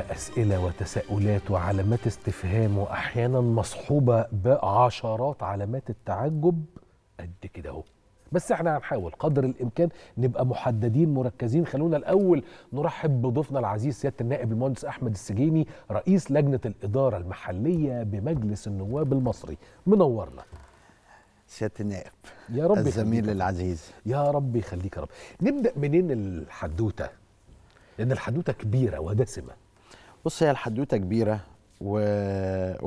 أسئلة وتساؤلات وعلامات استفهام وأحيانا مصحوبة بعشرات علامات التعجب قد كده أهو بس احنا هنحاول قدر الامكان نبقى محددين مركزين خلونا الاول نرحب بضيفنا العزيز سياده النائب المهندس احمد السجيني رئيس لجنه الاداره المحليه بمجلس النواب المصري منورنا سياده النائب يا رب الزميل العزيز يا رب يخليك يا رب نبدا منين الحدوته لان الحدوته كبيره ودسمه بص هي الحدوته كبيره و...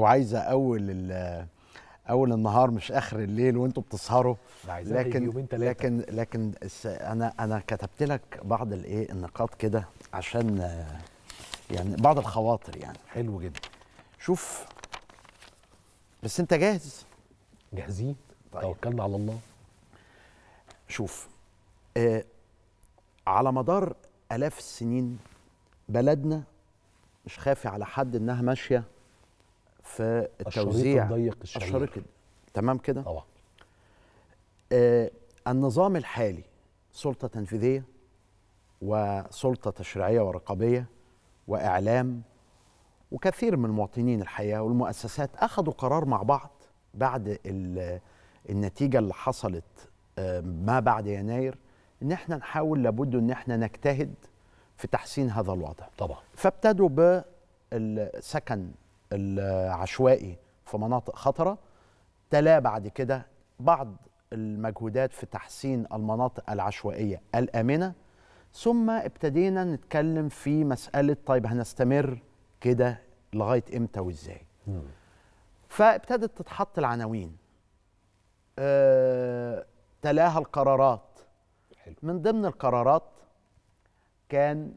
وعايزه اول ال... اول النهار مش اخر الليل وانتوا بتسهروا لكن لكن لكن انا انا كتبت لك بعض الايه النقاط كده عشان يعني بعض الخواطر يعني حلو جدا شوف بس انت جاهز جاهزين طيب. توكلنا على الله شوف آه على مدار الاف السنين بلدنا مش خافي على حد انها ماشيه في التوزيع الضيق الشريط تمام كده؟ طبعا آه النظام الحالي سلطه تنفيذيه وسلطه تشريعيه ورقابيه واعلام وكثير من المواطنين الحقيقه والمؤسسات اخذوا قرار مع بعض بعد النتيجه اللي حصلت آه، ما بعد يناير ان احنا نحاول لابد ان احنا نجتهد في تحسين هذا الوضع طبعا فابتدوا بالسكن العشوائي في مناطق خطرة تلا بعد كده بعض المجهودات في تحسين المناطق العشوائية الآمنة ثم ابتدينا نتكلم في مسألة طيب هنستمر كده لغاية إمتى وإزاي فابتدت تتحط العناوين أه تلاها القرارات حلو. من ضمن القرارات كان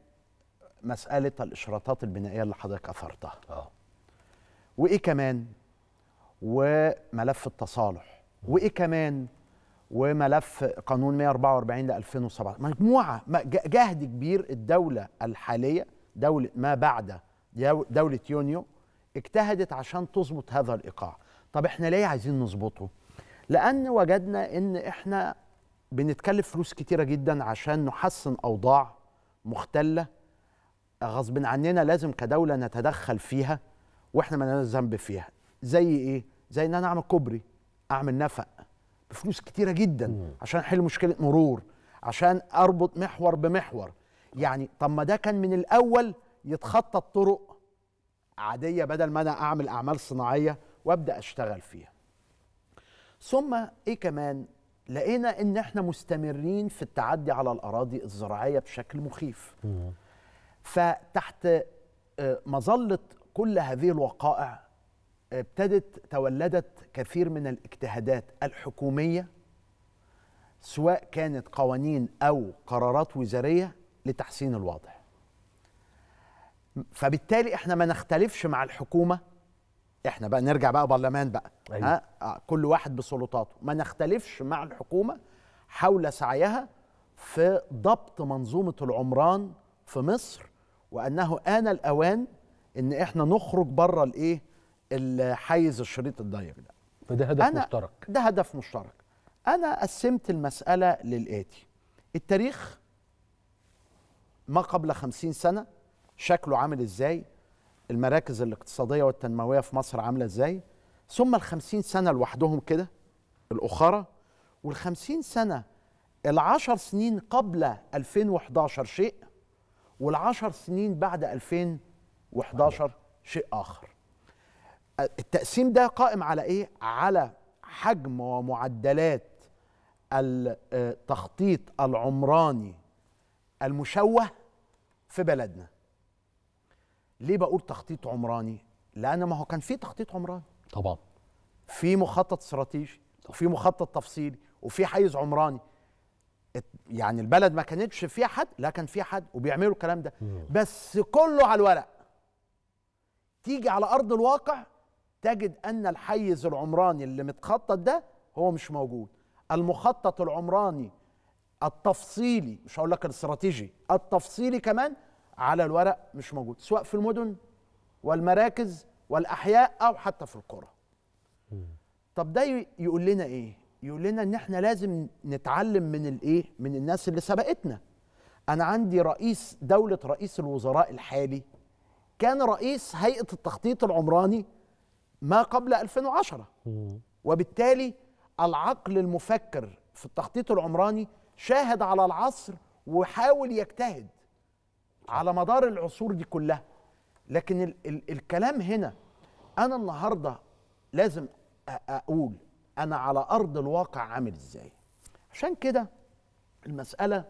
مساله الاشراطات البنائيه اللي حضرتك اثرتها اه وايه كمان وملف التصالح وايه كمان وملف قانون 144 ل 2017 مجموعه جهد كبير الدوله الحاليه دوله ما بعد دوله يونيو اجتهدت عشان تظبط هذا الايقاع طب احنا ليه عايزين نظبطه لان وجدنا ان احنا بنتكلف فلوس كتيره جدا عشان نحسن اوضاع مختله غصب عننا لازم كدوله نتدخل فيها واحنا ما ذنب فيها زي ايه زي ان انا اعمل كوبري اعمل نفق بفلوس كتيره جدا عشان احل مشكله مرور عشان اربط محور بمحور يعني طب ما ده كان من الاول يتخطى الطرق عاديه بدل ما انا اعمل اعمال صناعيه وابدا اشتغل فيها ثم ايه كمان لقينا ان احنا مستمرين في التعدي على الاراضي الزراعيه بشكل مخيف فتحت آه، مظله كل هذه الوقائع آه، ابتدت تولدت كثير من الاجتهادات الحكوميه سواء كانت قوانين او قرارات وزاريه لتحسين الوضع فبالتالي احنا ما نختلفش مع الحكومه احنا بقى نرجع بقى برلمان بقى أيوة. ها آه، كل واحد بسلطاته ما نختلفش مع الحكومه حول سعيها في ضبط منظومه العمران في مصر وانه ان الاوان ان احنا نخرج بره الايه الحيز الشريط الضيق ده فده هدف أنا مشترك ده هدف مشترك انا قسمت المساله للاتي التاريخ ما قبل خمسين سنه شكله عامل ازاي المراكز الاقتصادية والتنموية في مصر عاملة إزاي ثم الخمسين سنة لوحدهم كده الأخرى والخمسين سنة العشر سنين قبل 2011 شيء والعشر سنين بعد 2011 شيء آخر التقسيم ده قائم على إيه؟ على حجم ومعدلات التخطيط العمراني المشوه في بلدنا ليه بقول تخطيط عمراني لان ما هو كان في تخطيط عمراني طبعا في مخطط استراتيجي وفي مخطط تفصيلي وفي حيز عمراني يعني البلد ما كانتش فيها حد لا كان فيها حد وبيعملوا الكلام ده بس كله على الورق تيجي على ارض الواقع تجد ان الحيز العمراني اللي متخطط ده هو مش موجود المخطط العمراني التفصيلي مش هقول لك الاستراتيجي التفصيلي كمان على الورق مش موجود سواء في المدن والمراكز والاحياء او حتى في القرى طب ده يقول لنا ايه يقول لنا ان احنا لازم نتعلم من الايه من الناس اللي سبقتنا انا عندي رئيس دوله رئيس الوزراء الحالي كان رئيس هيئه التخطيط العمراني ما قبل 2010 وبالتالي العقل المفكر في التخطيط العمراني شاهد على العصر وحاول يجتهد على مدار العصور دي كلها لكن ال ال الكلام هنا انا النهارده لازم اقول انا على ارض الواقع عامل ازاي عشان كده المساله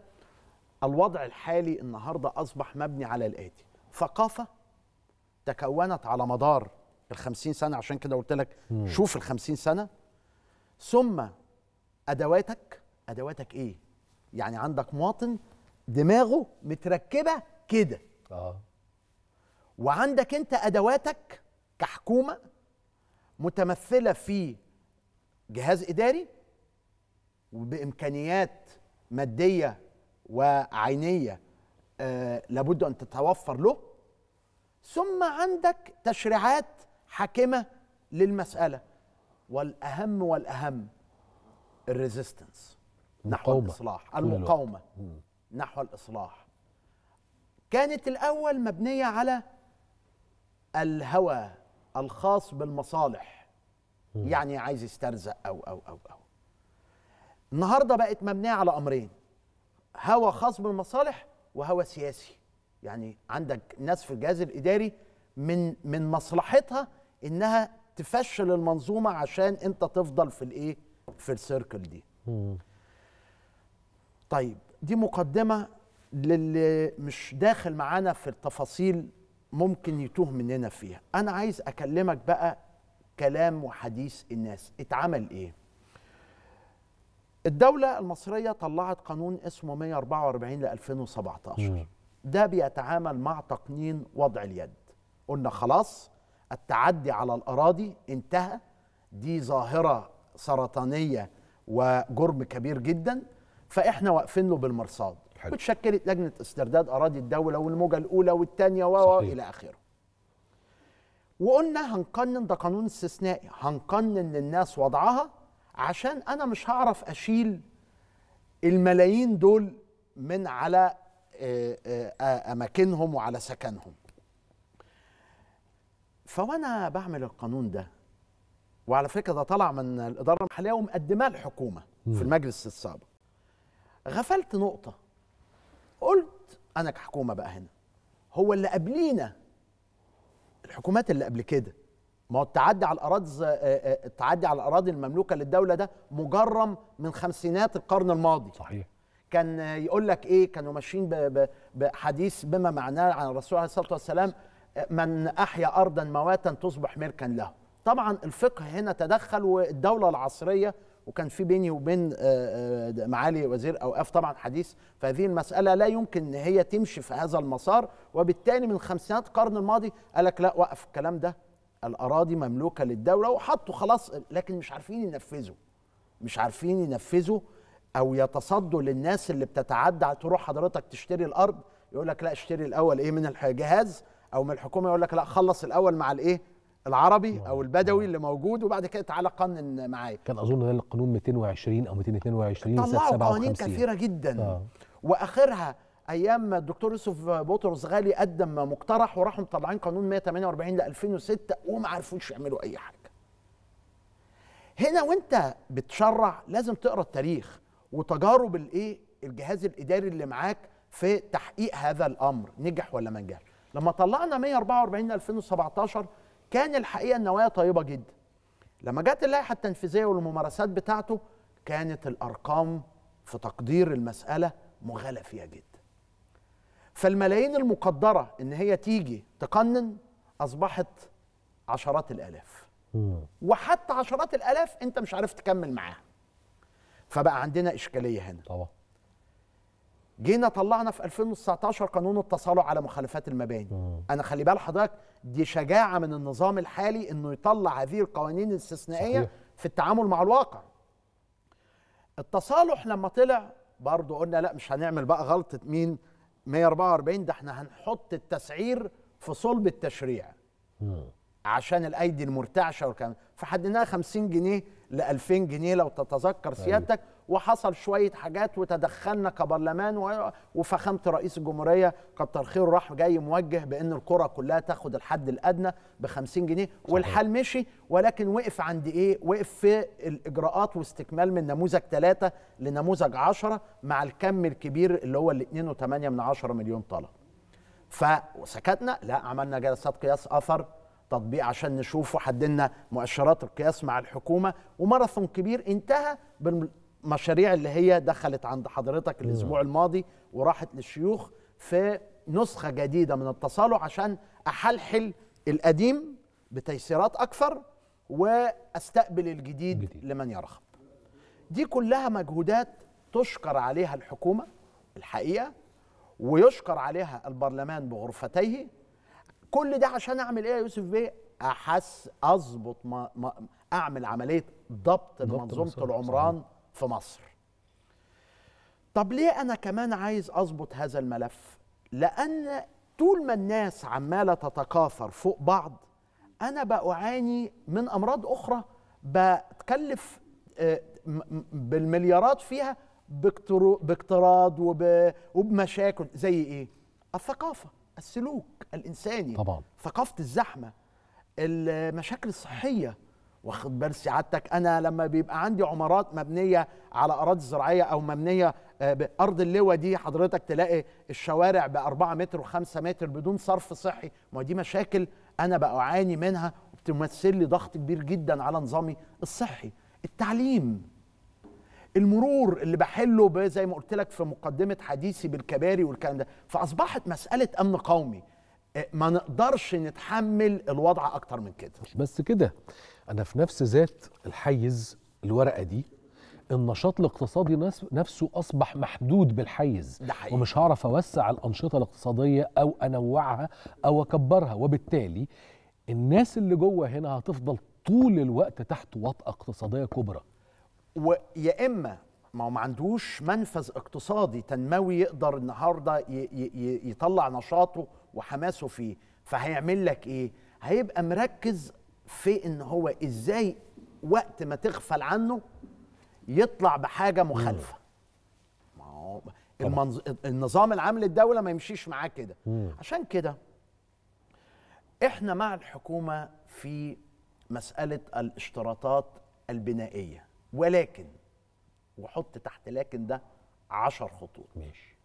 الوضع الحالي النهارده اصبح مبني على الاتي ثقافه تكونت على مدار الخمسين سنه عشان كده قلت لك شوف الخمسين سنه ثم ادواتك ادواتك ايه يعني عندك مواطن دماغه متركبه كده اه وعندك انت ادواتك كحكومه متمثله في جهاز اداري وبامكانيات ماديه وعينيه آه لابد ان تتوفر له ثم عندك تشريعات حاكمه للمساله والاهم والاهم الريزيستنس نحو الاصلاح المقاومه نحو الاصلاح كانت الأول مبنية على الهوى الخاص بالمصالح م. يعني عايز يسترزق أو أو أو أو النهاردة بقت مبنية على أمرين هوى خاص بالمصالح وهوى سياسي يعني عندك ناس في الجهاز الإداري من من مصلحتها إنها تفشل المنظومة عشان أنت تفضل في الإيه في السيركل دي م. طيب دي مقدمة للي مش داخل معانا في التفاصيل ممكن يتوه مننا فيها انا عايز اكلمك بقى كلام وحديث الناس اتعمل ايه الدولة المصرية طلعت قانون اسمه 144 ل 2017 ده بيتعامل مع تقنين وضع اليد قلنا خلاص التعدي على الأراضي انتهى دي ظاهرة سرطانية وجرم كبير جدا فإحنا واقفين له بالمرصاد حلو. وتشكلت لجنه استرداد اراضي الدوله والموجه الاولى والثانيه و الى اخره وقلنا هنقنن ده قانون استثنائي هنقنن للناس وضعها عشان انا مش هعرف اشيل الملايين دول من على آه، آه، آه، اماكنهم وعلى سكنهم فوانا بعمل القانون ده وعلى فكره ده طلع من الاداره المحليه ومقدماه الحكومه في المجلس السابق غفلت نقطه قلت انا كحكومه بقى هنا هو اللي قبلينا الحكومات اللي قبل كده ما هو التعدي على الاراضي آه، آه، آه، التعدي على الاراضي المملوكه للدوله ده مجرم من خمسينات القرن الماضي صحيح كان يقول لك ايه كانوا ماشيين بحديث بما معناه عن الرسول عليه الصلاه والسلام من احيا ارضا مواتا تصبح ملكا له طبعا الفقه هنا تدخل والدوله العصريه وكان في بيني وبين آه، آه، معالي وزير اوقاف طبعا حديث فهذه المساله لا يمكن ان هي تمشي في هذا المسار وبالتالي من خمسينات القرن الماضي قال لك لا وقف الكلام ده الاراضي مملوكه للدوله وحطوا خلاص لكن مش عارفين ينفذوا مش عارفين ينفذوا او يتصدوا للناس اللي بتتعدى تروح حضرتك تشتري الارض يقول لك لا اشتري الاول ايه من الجهاز او من الحكومه يقول لك لا خلص الاول مع الايه العربي او البدوي اللي موجود وبعد كده تعالى قنن معايا كان اظن ده القانون 220 او 222 سنه 57 قوانين كثيره جدا آه. واخرها ايام الدكتور يوسف بطرس غالي قدم مقترح وراحوا مطلعين قانون 148 ل 2006 وما عرفوش يعملوا اي حاجه هنا وانت بتشرع لازم تقرا التاريخ وتجارب الايه الجهاز الاداري اللي معاك في تحقيق هذا الامر نجح ولا ما نجحش لما طلعنا 144 ل 2017 كان الحقيقه النوايا طيبه جدا لما جت اللائحه التنفيذيه والممارسات بتاعته كانت الارقام في تقدير المساله مغالى فيها جدا فالملايين المقدره ان هي تيجي تقنن اصبحت عشرات الالاف وحتى عشرات الالاف انت مش عارف تكمل معاها فبقى عندنا اشكاليه هنا طبعا جينا طلعنا في 2019 قانون التصالح على مخالفات المباني مم. انا خلي بال حضرتك دي شجاعه من النظام الحالي انه يطلع هذه القوانين الاستثنائيه صحيح. في التعامل مع الواقع التصالح لما طلع برضه قلنا لا مش هنعمل بقى غلطه مين 144 ده احنا هنحط التسعير في صلب التشريع عشان الايدي المرتعشه والكلام فحددناها 50 جنيه ل 2000 جنيه لو تتذكر أيوه. سيادتك وحصل شويه حاجات وتدخلنا كبرلمان وفخامه رئيس الجمهوريه كتر خيره راح جاي موجه بان الكره كلها تاخد الحد الادنى ب 50 جنيه والحال مشي ولكن وقف عند ايه؟ وقف في الاجراءات واستكمال من نموذج ثلاثه لنموذج 10 مع الكم الكبير اللي هو ال 2.8 مليون طالب. فسكتنا لا عملنا جلسات قياس اثر تطبيق عشان نشوف وحددنا مؤشرات القياس مع الحكومه وماراثون كبير انتهى بال المشاريع اللي هي دخلت عند حضرتك الاسبوع الماضي وراحت للشيوخ في نسخه جديده من التصالح عشان احلحل القديم بتيسيرات اكثر واستقبل الجديد جديد. لمن يرغب دي كلها مجهودات تشكر عليها الحكومه الحقيقه ويشكر عليها البرلمان بغرفتيه كل ده عشان اعمل ايه يا يوسف بيه احس اظبط ما ما اعمل عمليه ضبط, ضبط منظومه العمران صحيح. في مصر طب ليه انا كمان عايز اظبط هذا الملف لان طول ما الناس عماله تتكاثر فوق بعض انا بعاني من امراض اخرى بتكلف آه، بالمليارات فيها باقتراض وبمشاكل زي ايه الثقافه السلوك الانساني طبعا ثقافه الزحمه المشاكل الصحيه واخد بال سعادتك انا لما بيبقى عندي عمارات مبنيه على اراضي زراعيه او مبنيه آه، بارض اللواء دي حضرتك تلاقي الشوارع ب 4 متر و5 متر بدون صرف صحي ما دي مشاكل انا اعاني منها وبتمثل لي ضغط كبير جدا على نظامي الصحي التعليم المرور اللي بحله زي ما قلت لك في مقدمه حديثي بالكباري والكلام ده فاصبحت مساله امن قومي آه، ما نقدرش نتحمل الوضع اكتر من كده مش بس كده انا في نفس ذات الحيز الورقه دي النشاط الاقتصادي نفسه اصبح محدود بالحيز ده حقيقي. ومش هعرف اوسع الانشطه الاقتصاديه او انوعها او اكبرها وبالتالي الناس اللي جوه هنا هتفضل طول الوقت تحت وطأة اقتصادية كبرى ويا إما ما هو ما عندوش منفذ اقتصادي تنموي يقدر النهارده يطلع نشاطه وحماسه فيه فهيعمل لك ايه هيبقى مركز في ان هو ازاي وقت ما تغفل عنه يطلع بحاجه مخالفه ما هو النظام العام للدوله ما يمشيش معاه كده عشان كده احنا مع الحكومه في مساله الاشتراطات البنائيه ولكن وحط تحت لكن ده عشر خطوط ماشي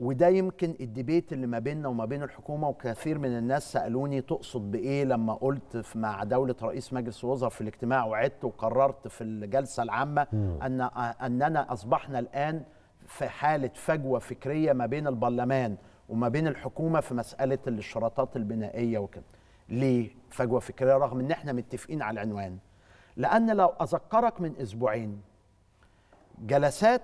وده يمكن الديبيت اللي ما بيننا وما بين الحكومه وكثير من الناس سالوني تقصد بايه لما قلت مع دوله رئيس مجلس الوزراء في الاجتماع وعدت وقررت في الجلسه العامه ان اننا اصبحنا الان في حاله فجوه فكريه ما بين البرلمان وما بين الحكومه في مساله الاشتراطات البنائيه وكده. ليه فجوه فكريه رغم ان احنا متفقين على العنوان؟ لان لو اذكرك من اسبوعين جلسات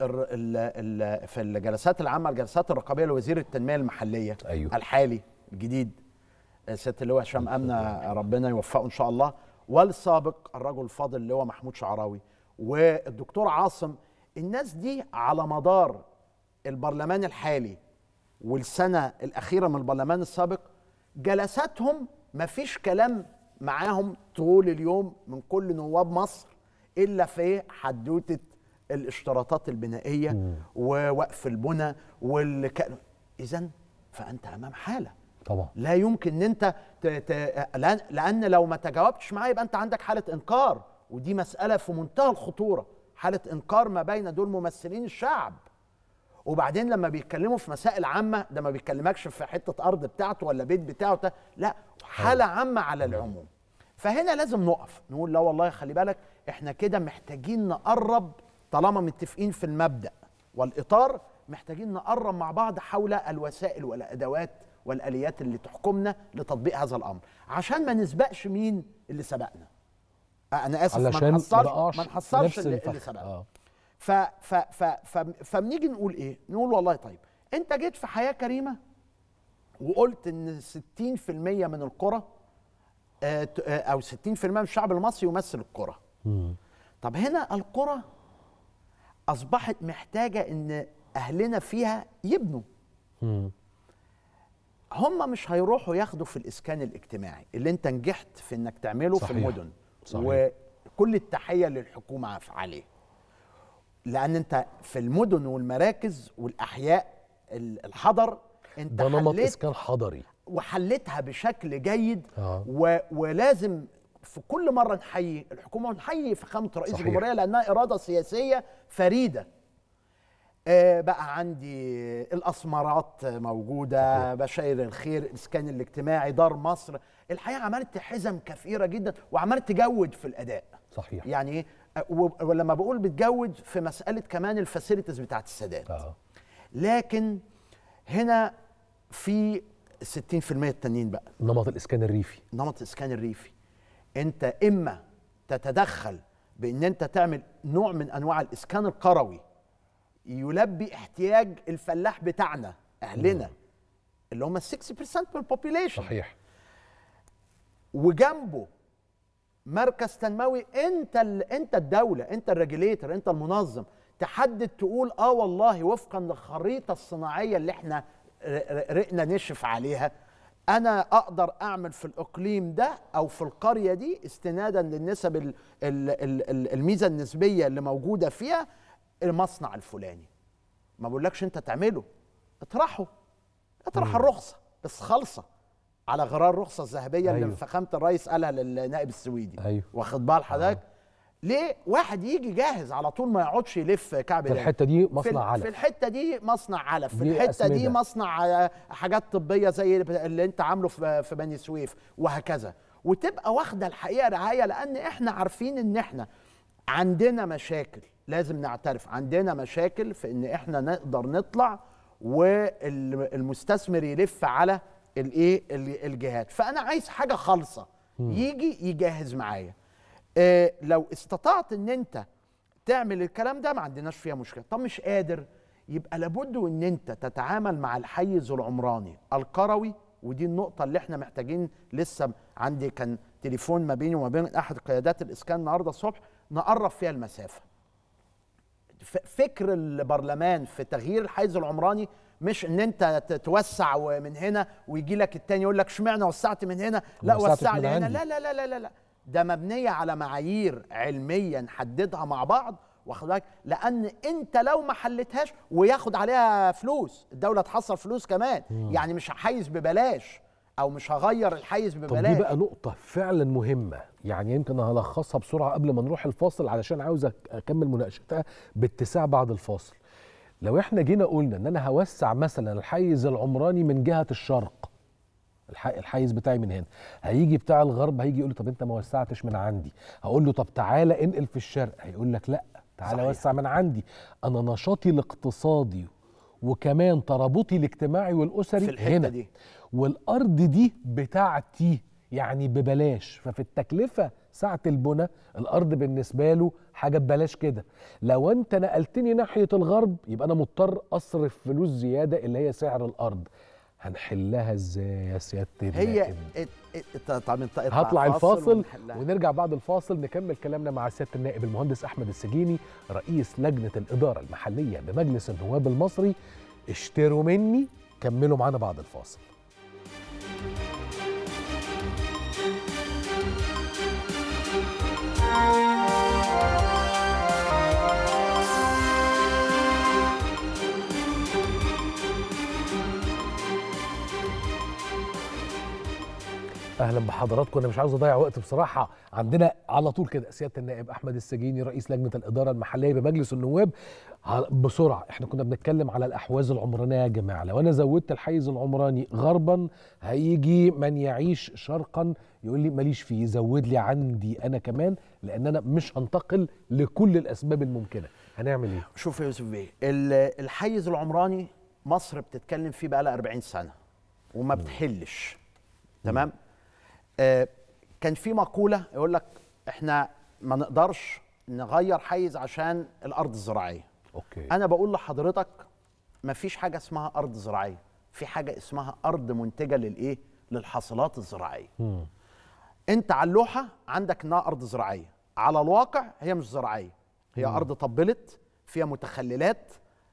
في الجلسات العامه الجلسات الرقابيه لوزير التنميه المحليه أيوه. الحالي الجديد سياده اللواء هشام أيوه. امنه ربنا يوفقه ان شاء الله والسابق الرجل الفاضل اللي هو محمود شعراوي والدكتور عاصم الناس دي على مدار البرلمان الحالي والسنه الاخيره من البرلمان السابق جلساتهم ما فيش كلام معاهم طول اليوم من كل نواب مصر الا في حدوته الاشتراطات البنائيه مم. ووقف البنى والك... اذا فانت امام حاله طبعا لا يمكن ان انت ت... ت... لان لو ما تجاوبتش معايا يبقى انت عندك حاله انكار ودي مساله في منتهى الخطوره حاله انكار ما بين دول ممثلين الشعب وبعدين لما بيتكلموا في مسائل عامه ده ما بيتكلمكش في حته ارض بتاعته ولا بيت بتاعه ده لا حاله أيوه. عامه على العموم فهنا لازم نقف نقول لا والله خلي بالك احنا كده محتاجين نقرب طالما متفقين في المبدا والاطار محتاجين نقرب مع بعض حول الوسائل والادوات والاليات اللي تحكمنا لتطبيق هذا الامر عشان ما نسبقش مين اللي سبقنا انا اسف ما نحصرش ما نحصرش اللي, اللي سبقنا آه. ف ف ف ف فبنيجي نقول ايه نقول والله طيب انت جيت في حياه كريمه وقلت ان 60% من القرى آه، آه، او 60% من الشعب المصري يمثل القرى طب هنا القرى اصبحت محتاجه ان اهلنا فيها يبنوا هم مش هيروحوا ياخدوا في الاسكان الاجتماعي اللي انت نجحت في انك تعمله صحيح. في المدن صحيح. وكل التحيه للحكومه عليه لان انت في المدن والمراكز والاحياء الحضر انت ده نمط اسكان حضري وحلتها بشكل جيد آه. و... ولازم في كل مره نحيي الحكومه ونحيي فخامه رئيس الجمهوريه لانها اراده سياسيه فريده آه بقى عندي الاسمرات موجوده صحيح. بشاير الخير الاسكان الاجتماعي دار مصر الحقيقه عملت حزم كثيره جدا وعملت تجود في الاداء صحيح يعني ايه ولما بقول بتجود في مساله كمان الفاسيلتيز بتاعت السادات آه. لكن هنا في 60% التانيين بقى نمط الاسكان الريفي نمط الاسكان الريفي انت اما تتدخل بان انت تعمل نوع من انواع الاسكان القروي يلبي احتياج الفلاح بتاعنا اهلنا اللي هم 60% من البوبيليشن صحيح وجنبه مركز تنموي انت انت الدوله انت الريجليتر انت المنظم تحدد تقول اه والله وفقا للخريطه الصناعيه اللي احنا رقنا نشف عليها انا اقدر اعمل في الاقليم ده او في القريه دي استنادا للنسب الميزه النسبيه اللي موجوده فيها المصنع الفلاني ما بقولكش انت تعمله اطرحه اطرح الرخصه بس خالصه على غرار الرخصه الذهبيه أيوه. اللي فخامه الرئيس قالها للنائب السويدي أيوه. واخد بال حضرتك آه. ليه واحد يجي جاهز على طول ما يقعدش يلف كعب في الحته دي مصنع علف في الحته دي مصنع علف في الحته دي مصنع آه، حاجات طبيه زي اللي انت عامله في بني سويف وهكذا وتبقى واخده الحقيقه رعايه لان احنا عارفين ان احنا عندنا مشاكل لازم نعترف عندنا مشاكل في ان احنا نقدر نطلع والمستثمر يلف على الايه الجهات فانا عايز حاجه خالصه يجي يجهز معايا آه، لو استطعت ان انت تعمل الكلام ده ما عندناش فيها مشكله طب مش قادر يبقى لابد ان انت تتعامل مع الحيز العمراني القروي ودي النقطة اللي احنا محتاجين لسه عندي كان تليفون ما بيني وما بين أحد قيادات الإسكان النهاردة الصبح نقرب فيها المسافة فكر البرلمان في تغيير الحيز العمراني مش ان انت توسع من هنا ويجي لك التاني يقول لك اشمعنى وسعت من هنا لا وسعت من هنا لا لا لا لا لا, لا. ده مبنيه على معايير علميه نحددها مع بعض واخد بالك لان انت لو ما حلتهاش وياخد عليها فلوس الدوله تحصل فلوس كمان مم. يعني مش هحيز ببلاش او مش هغير الحيز ببلاش طب دي بقى نقطه فعلا مهمه يعني يمكن هلخصها بسرعه قبل ما نروح الفاصل علشان عاوز اكمل مناقشتها باتساع بعد الفاصل لو احنا جينا قلنا ان انا هوسع مثلا الحيز العمراني من جهه الشرق الحيز بتاعي من هنا هيجي بتاع الغرب هيجي يقول لي طب انت ما وسعتش من عندي هقول له طب تعالى انقل في الشرق هيقول لك لا تعالى وسع من عندي انا نشاطي الاقتصادي وكمان ترابطي الاجتماعي والاسري في الحتة هنا دي. والارض دي بتاعتي يعني ببلاش ففي التكلفه ساعه البنى الارض بالنسبه له حاجه ببلاش كده لو انت نقلتني ناحيه الغرب يبقى انا مضطر اصرف فلوس زياده اللي هي سعر الارض هنحلها ازاي يا سياده هي طب هطلع الفاصل ونرجع بعد الفاصل نكمل كلامنا مع سياده النائب المهندس احمد السجيني رئيس لجنه الاداره المحليه بمجلس النواب المصري اشتروا مني كملوا معانا بعد الفاصل اهلا بحضراتكم انا مش عاوز اضيع وقت بصراحه عندنا على طول كده سياده النائب احمد السجيني رئيس لجنه الاداره المحليه بمجلس النواب بسرعه احنا كنا بنتكلم على الاحواز العمرانيه يا جماعه لو انا زودت الحيز العمراني غربا هيجي من يعيش شرقا يقول لي ماليش فيه زود لي عندي انا كمان لان انا مش هنتقل لكل الاسباب الممكنه هنعمل ايه شوف يا يوسف بيه الحيز العمراني مصر بتتكلم فيه بقى لها 40 سنه وما بتحلش تمام آه، كان في مقوله يقول لك احنا ما نقدرش نغير حيز عشان الارض الزراعيه اوكي انا بقول لحضرتك ما فيش حاجه اسمها ارض زراعيه في حاجه اسمها ارض منتجه للايه للحاصلات الزراعيه مم. انت على اللوحه عندك انها ارض زراعيه على الواقع هي مش زراعيه هي مم. ارض طبلت فيها متخللات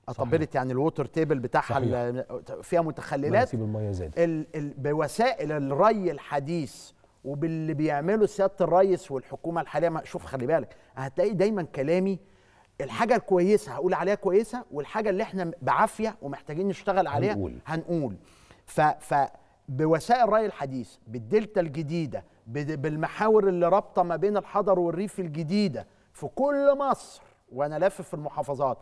اطبلت يعني الووتر تيبل بتاعها فيها متخللات الميه زادت بوسائل الري الحديث وباللي بيعمله سياده الريس والحكومه الحاليه شوف خلي بالك هتلاقي دايما كلامي الحاجه الكويسه هقول عليها كويسه والحاجه اللي احنا بعافيه ومحتاجين نشتغل عليها هنقول, هنقول. ف, ف بوسائل الري الحديث بالدلتا الجديده بالمحاور اللي رابطه ما بين الحضر والريف الجديده في كل مصر وانا لافف في المحافظات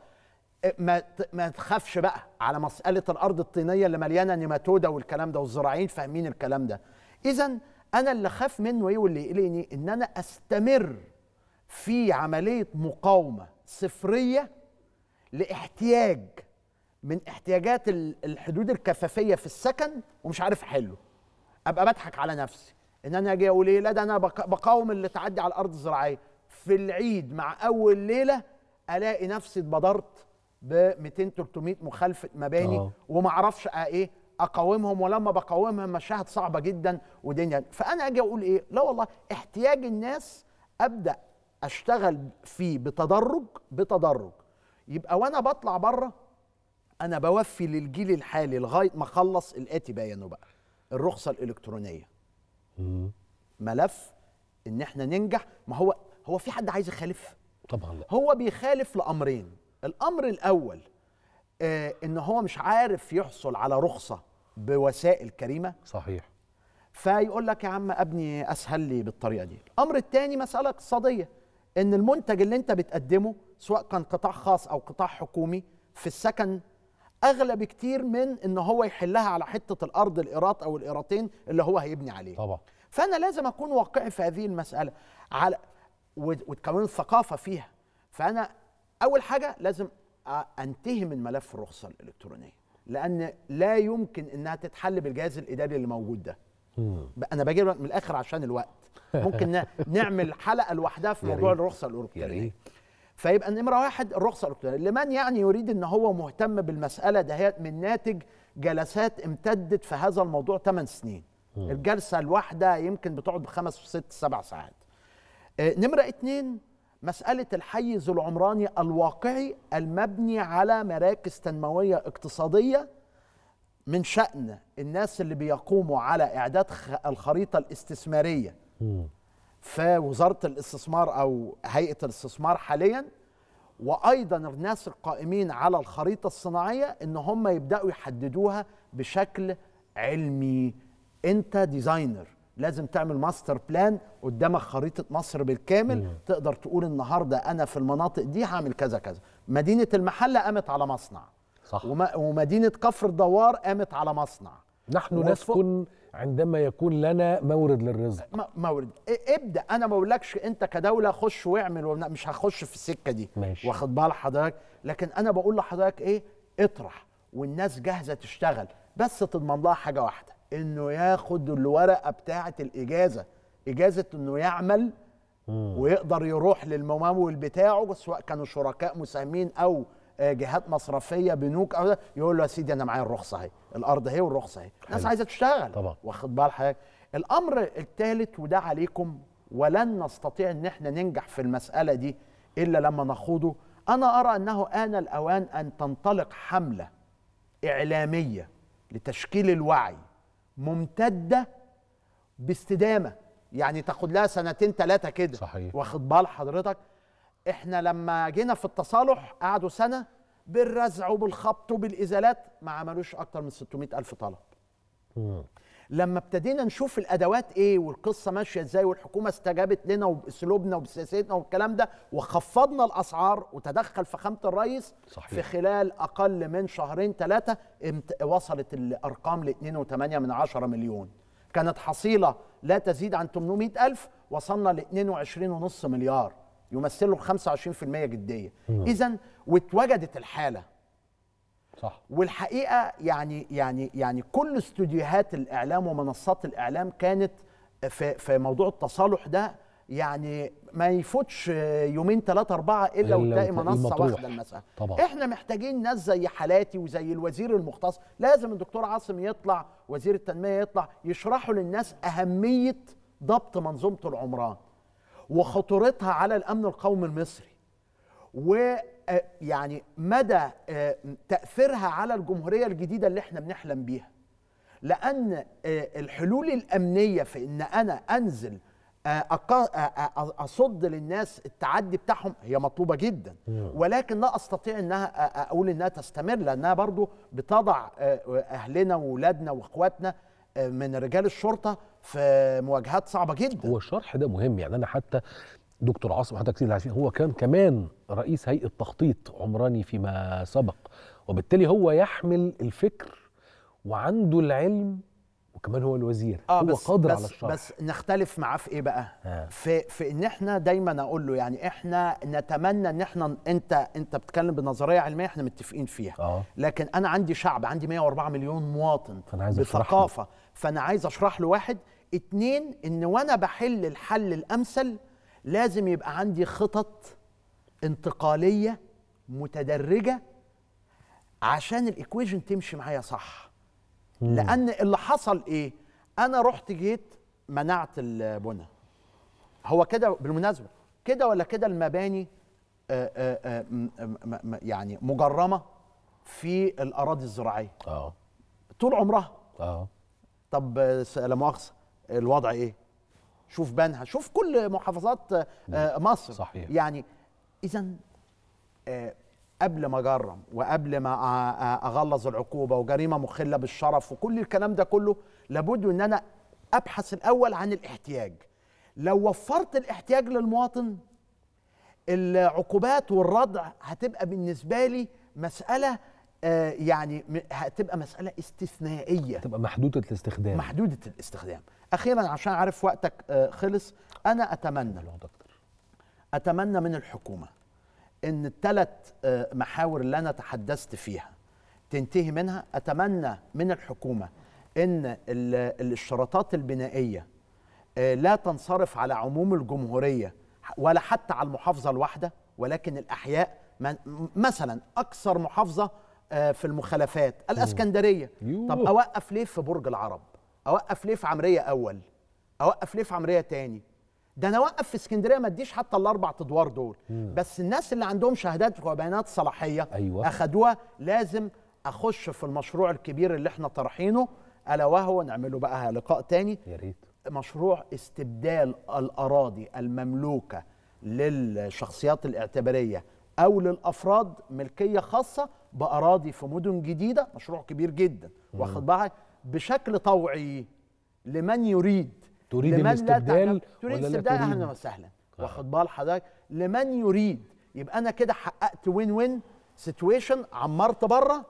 ما ما تخافش بقى على مساله الارض الطينيه اللي مليانه نيماتودا والكلام ده والزراعيين فاهمين الكلام ده اذا انا اللي خاف منه ايه واللي يقلقني ان انا استمر في عمليه مقاومه صفريه لاحتياج من احتياجات الحدود الكفافيه في السكن ومش عارف حله ابقى بضحك على نفسي ان انا اجي اقول ايه لا ده انا بقاوم اللي تعدي على الارض الزراعيه في العيد مع اول ليله الاقي نفسي اتبدرت ب 200 300 مخالفه مباني آه. وما اعرفش ايه اقاومهم ولما بقاومهم مشاهد صعبه جدا ودنيا فانا اجي اقول ايه لا والله احتياج الناس ابدا اشتغل فيه بتدرج بتدرج يبقى وانا بطلع بره انا بوفي للجيل الحالي لغايه ما اخلص الاتي بيانه بقى الرخصه الالكترونيه ملف ان احنا ننجح ما هو هو في حد عايز يخالف طبعا لا. هو بيخالف لامرين الامر الاول آه، ان هو مش عارف يحصل على رخصه بوسائل كريمه صحيح فيقول لك يا عم ابني اسهل لي بالطريقه دي الامر الثاني مساله اقتصاديه ان المنتج اللي انت بتقدمه سواء كان قطاع خاص او قطاع حكومي في السكن اغلى بكتير من ان هو يحلها على حته الارض الايراط او الايراطين اللي هو هيبني عليه طبعا فانا لازم اكون واقعي في هذه المساله على وتكون الثقافه فيها فانا اول حاجه لازم انتهي من ملف الرخصه الالكترونيه لان لا يمكن انها تتحل بالجهاز الاداري اللي موجود ده انا بجيب من الاخر عشان الوقت ممكن نعمل حلقه لوحدها في موضوع الرخصه الالكترونيه فيبقى نمره واحد الرخصه الالكترونيه لمن يعني يريد ان هو مهتم بالمساله دهيت من ناتج جلسات امتدت في هذا الموضوع 8 سنين الجلسه الواحده يمكن بتقعد بخمس وست سبع ساعات آه، نمره اتنين مسألة الحيز العمراني الواقعي المبني على مراكز تنموية اقتصادية من شأن الناس اللي بيقوموا على إعداد الخريطة الاستثمارية في وزارة الاستثمار أو هيئة الاستثمار حاليا وأيضا الناس القائمين على الخريطة الصناعية إن هم يبدأوا يحددوها بشكل علمي أنت ديزاينر لازم تعمل ماستر بلان قدامك خريطه مصر بالكامل مم. تقدر تقول النهارده انا في المناطق دي هعمل كذا كذا مدينه المحله قامت على مصنع صح ومدينه كفر الدوار قامت على مصنع نحن نسكن عندما يكون لنا مورد للرزق مورد ابدا انا ما بقولكش انت كدوله خش واعمل مش هخش في السكه دي ماشي. واخد بال حضرتك لكن انا بقول لحضرتك ايه اطرح والناس جاهزه تشتغل بس تضمن لها حاجه واحده انه ياخد الورقه بتاعه الاجازه اجازه انه يعمل ويقدر يروح للممول بتاعه سواء كانوا شركاء مساهمين او آه، جهات مصرفيه بنوك او يقول له يا سيدي انا معايا الرخصه اهي الارض اهي والرخصه اهي الناس عايزه تشتغل طبعا واخد بال حضرتك الامر الثالث وده عليكم ولن نستطيع ان احنا ننجح في المساله دي الا لما نخوضه انا ارى انه ان الاوان ان تنطلق حمله اعلاميه لتشكيل الوعي ممتده باستدامه يعني تاخد لها سنتين ثلاثه كده صحيح واخد بال حضرتك احنا لما جينا في التصالح قعدوا سنه بالرزع وبالخبط وبالازالات ما عملوش اكتر من 600 الف طلب لما ابتدينا نشوف الادوات ايه والقصه ماشيه ازاي والحكومه استجابت لنا وباسلوبنا وبسياستنا والكلام ده وخفضنا الاسعار وتدخل فخامه الرئيس صحيح. في خلال اقل من شهرين ثلاثه وصلت الارقام ل 2.8 مليون كانت حصيله لا تزيد عن 800 الف وصلنا ل 22.5 مليار يمثلوا 25% جديه اذا واتوجدت الحاله صح والحقيقه يعني يعني يعني كل استوديوهات الاعلام ومنصات الاعلام كانت في في موضوع التصالح ده يعني ما يفوتش يومين ثلاثة أربعة إلا وتلاقي منصة واخدة المسألة طبعا. إحنا محتاجين ناس زي حالاتي وزي الوزير المختص لازم الدكتور عاصم يطلع وزير التنمية يطلع يشرحوا للناس أهمية ضبط منظومة العمران وخطورتها على الأمن القومي المصري ويعني آه، مدى آه، تاثيرها على الجمهوريه الجديده اللي احنا بنحلم بيها لان آه، الحلول الامنيه في ان انا انزل اصد للناس التعدي بتاعهم هي مطلوبه جدا ولكن لا استطيع انها اقول انها تستمر لانها برضو بتضع اهلنا واولادنا واخواتنا من رجال الشرطه في مواجهات صعبه جدا هو الشرح ده مهم يعني انا حتى دكتور عاصم حضرتك كتير عارفين هو كان كمان رئيس هيئه تخطيط عمراني فيما سبق وبالتالي هو يحمل الفكر وعنده العلم وكمان هو الوزير آه هو بس قادر بس على الشرح بس نختلف معاه في ايه بقى آه. في في ان احنا دايما اقول له يعني احنا نتمنى ان احنا انت انت بتتكلم بنظريه علميه احنا متفقين فيها آه. لكن انا عندي شعب عندي 104 مليون مواطن فأنا عايز بثقافه فانا عايز اشرح له واحد اتنين ان وانا بحل الحل الامثل لازم يبقى عندي خطط انتقاليه متدرجه عشان الايكويجن تمشي معايا صح مم. لان اللي حصل ايه انا رحت جيت منعت البنى هو كده بالمناسبه كده ولا كده المباني آآ آه، آآ آه، آه، يعني مجرمه في الاراضي الزراعيه اه طول عمرها اه طب لا مؤاخذه الوضع ايه شوف بنها شوف كل محافظات آه، مصر صحيح. يعني اذا آه، قبل ما اجرم وقبل ما اغلظ العقوبه وجريمه مخله بالشرف وكل الكلام ده كله لابد ان انا ابحث الاول عن الاحتياج لو وفرت الاحتياج للمواطن العقوبات والردع هتبقى بالنسبه لي مساله آه، يعني هتبقى مساله استثنائيه تبقى محدوده الاستخدام محدوده الاستخدام اخيرا عشان عارف وقتك آه، خلص انا اتمنى اتمنى من الحكومه ان الثلاث آه، محاور اللي انا تحدثت فيها تنتهي منها اتمنى من الحكومه ان الاشتراطات البنائيه آه، لا تنصرف على عموم الجمهوريه ولا حتى على المحافظه الواحده ولكن الاحياء مثلا اكثر محافظه في المخالفات الاسكندريه طب اوقف ليه في برج العرب اوقف ليه في عمريه اول اوقف ليه في عمريه تاني ده انا اوقف في اسكندريه ما اديش حتى الاربع ادوار دول مم. بس الناس اللي عندهم شهادات وبيانات صلاحيه أيوة. اخدوها لازم اخش في المشروع الكبير اللي احنا طرحينه الا وهو نعمله بقى لقاء تاني يا ريت مشروع استبدال الاراضي المملوكه للشخصيات الاعتباريه او للافراد ملكيه خاصه باراضي في مدن جديده مشروع كبير جدا واخد بالك بشكل طوعي لمن يريد تريد لمن الاستبدال تريد استبدال اهلا وسهلا واخد بال حضرتك لمن يريد يبقى انا كده حققت وين وين سيتويشن عمرت بره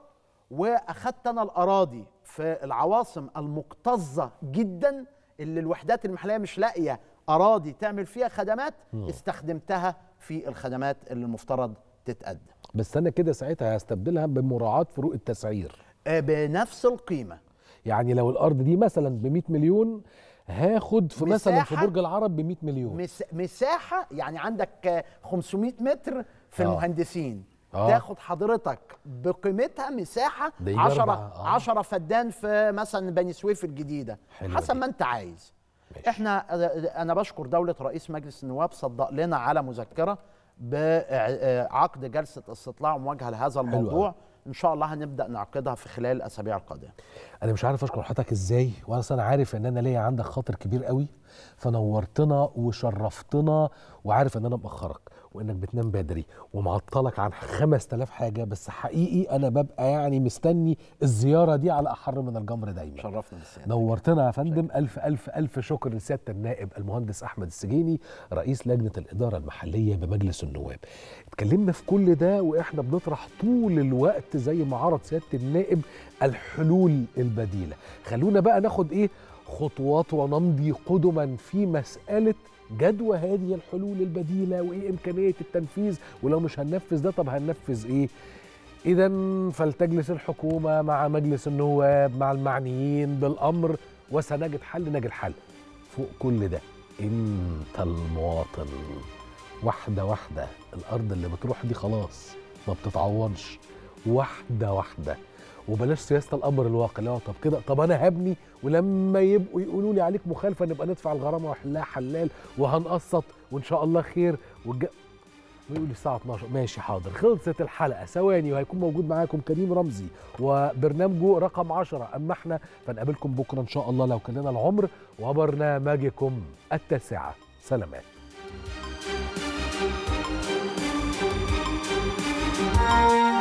واخدت انا الاراضي في العواصم المكتظه جدا اللي الوحدات المحليه مش لاقيه اراضي تعمل فيها خدمات م. استخدمتها في الخدمات اللي المفترض تتقدم بس انا كده ساعتها هستبدلها بمراعاه فروق التسعير آه، بنفس القيمه يعني لو الارض دي مثلا ب 100 مليون هاخد في مثلا في برج العرب ب 100 مليون مساحه يعني عندك 500 متر في آه. المهندسين آه. تاخد حضرتك بقيمتها مساحه 10 10 آه. فدان في مثلا بني سويف الجديده حسب ما انت عايز ماشي. احنا آه، آه، انا بشكر دوله رئيس مجلس النواب صدق لنا على مذكره بعقد آه، جلسه استطلاع ومواجهه لهذا الموضوع حلوة. ان شاء الله هنبدا نعقدها في خلال الاسابيع القادمه انا مش عارف اشكر حضرتك ازاي وانا اصلا عارف ان انا ليا عندك خاطر كبير قوي فنورتنا وشرفتنا وعارف ان انا مأخرك وانك بتنام بدري ومعطلك عن 5000 حاجه بس حقيقي انا ببقى يعني مستني الزياره دي على احر من الجمر دايما شرفنا بالسياده نورتنا يا فندم شكرا. الف الف الف شكر لسياده النائب المهندس احمد السجيني رئيس لجنه الاداره المحليه بمجلس النواب اتكلمنا في كل ده واحنا بنطرح طول الوقت زي ما عرض سياده النائب الحلول البديله خلونا بقى ناخد ايه خطوات ونمضي قدما في مساله جدوى هذه الحلول البديله وايه امكانيه التنفيذ ولو مش هننفذ ده طب هننفذ ايه اذا فلتجلس الحكومه مع مجلس النواب مع المعنيين بالامر وسنجد حل نجد حل فوق كل ده انت المواطن واحده واحده الارض اللي بتروح دي خلاص ما بتتعوضش واحده واحده وبلاش سياسه الامر الواقع اللي هو طب كده طب انا هبني ولما يبقوا يقولوا لي عليك مخالفه نبقى ندفع الغرامه واحلها حلال وهنقسط وان شاء الله خير والج... ويقول لي الساعه 12 ماشي حاضر خلصت الحلقه ثواني وهيكون موجود معاكم كريم رمزي وبرنامجه رقم 10 اما احنا فنقابلكم بكره ان شاء الله لو كان لنا العمر وبرنامجكم التاسعه سلامات Thank you.